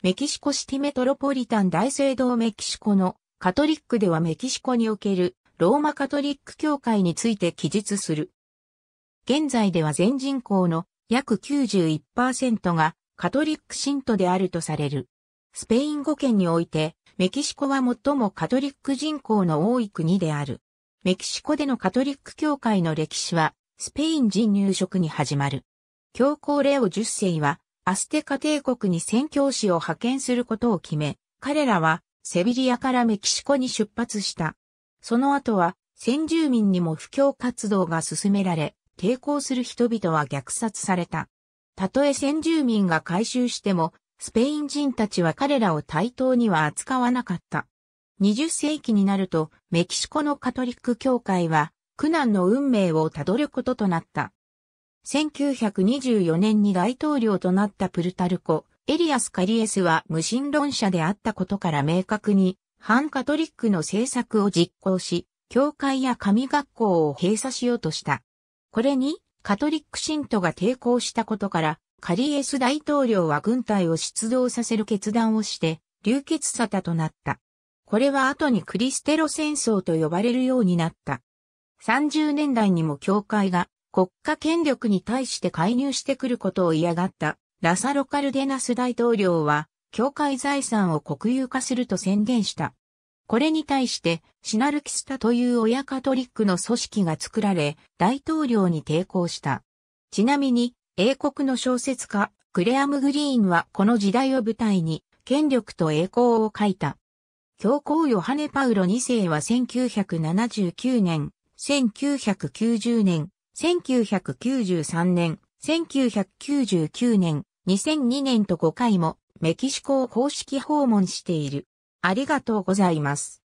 メキシコシティメトロポリタン大聖堂メキシコのカトリックではメキシコにおけるローマカトリック教会について記述する。現在では全人口の約91%がカトリック信徒であるとされる。スペイン語圏においてメキシコは最もカトリック人口の多い国である。メキシコでのカトリック教会の歴史はスペイン人入植に始まる。教皇レオ10世はアステカ帝国に宣教師を派遣することを決め、彼らはセビリアからメキシコに出発した。その後は先住民にも布教活動が進められ、抵抗する人々は虐殺された。たとえ先住民が回収しても、スペイン人たちは彼らを対等には扱わなかった。20世紀になると、メキシコのカトリック教会は、苦難の運命をたどることとなった。1924年に大統領となったプルタルコ、エリアス・カリエスは無神論者であったことから明確に、反カトリックの政策を実行し、教会や神学校を閉鎖しようとした。これに、カトリック信徒が抵抗したことから、カリエス大統領は軍隊を出動させる決断をして、流血沙汰となった。これは後にクリステロ戦争と呼ばれるようになった。30年代にも教会が国家権力に対して介入してくることを嫌がったラサロカルデナス大統領は、教会財産を国有化すると宣言した。これに対して、シナルキスタという親カトリックの組織が作られ、大統領に抵抗した。ちなみに、英国の小説家、クレアム・グリーンはこの時代を舞台に、権力と栄光を書いた。教皇ヨハネ・パウロ2世は1979年、1990年、1993年、1999年、2002年と5回もメキシコを公式訪問している。ありがとうございます。